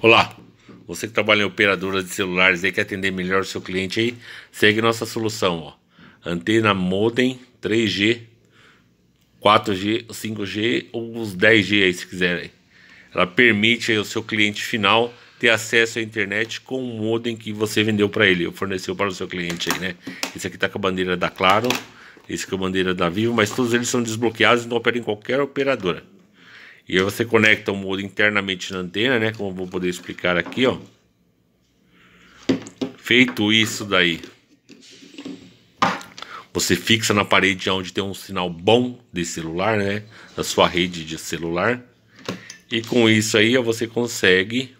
Olá, você que trabalha em operadora de celulares e quer atender melhor o seu cliente aí, segue nossa solução, ó. Antena modem 3G, 4G, 5G ou os 10G aí se quiser aí. Ela permite aí o seu cliente final ter acesso à internet com o modem que você vendeu para ele, ou forneceu para o seu cliente aí, né? Esse aqui tá com a bandeira da Claro, esse com é a bandeira da Vivo, mas todos eles são desbloqueados e não operam em qualquer operadora. E aí você conecta o modo internamente na antena, né? Como eu vou poder explicar aqui, ó. Feito isso daí, você fixa na parede onde tem um sinal bom de celular, né? Da sua rede de celular. E com isso aí você consegue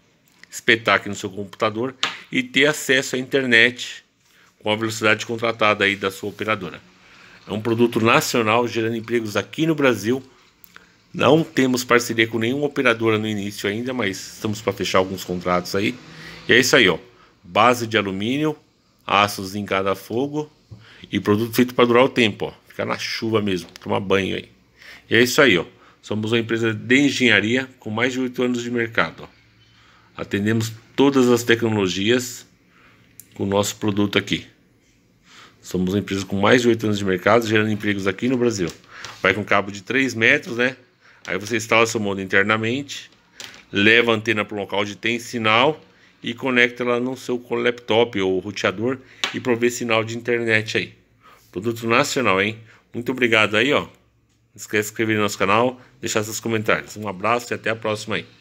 espetar aqui no seu computador e ter acesso à internet com a velocidade contratada aí da sua operadora. É um produto nacional gerando empregos aqui no Brasil não temos parceria com nenhuma operadora no início ainda, mas estamos para fechar alguns contratos aí. E é isso aí, ó. Base de alumínio, aços em cada fogo e produto feito para durar o tempo, ó. Ficar na chuva mesmo, tomar banho aí. E é isso aí, ó. Somos uma empresa de engenharia com mais de 8 anos de mercado. Ó. Atendemos todas as tecnologias com o nosso produto aqui. Somos uma empresa com mais de 8 anos de mercado, gerando empregos aqui no Brasil. Vai com cabo de 3 metros, né? Aí você instala seu modem internamente, leva a antena para um local onde tem sinal e conecta ela no seu laptop ou roteador e provê sinal de internet aí. Produto nacional, hein? Muito obrigado aí, ó. Não esquece de se inscrever no nosso canal, deixar seus comentários. Um abraço e até a próxima aí.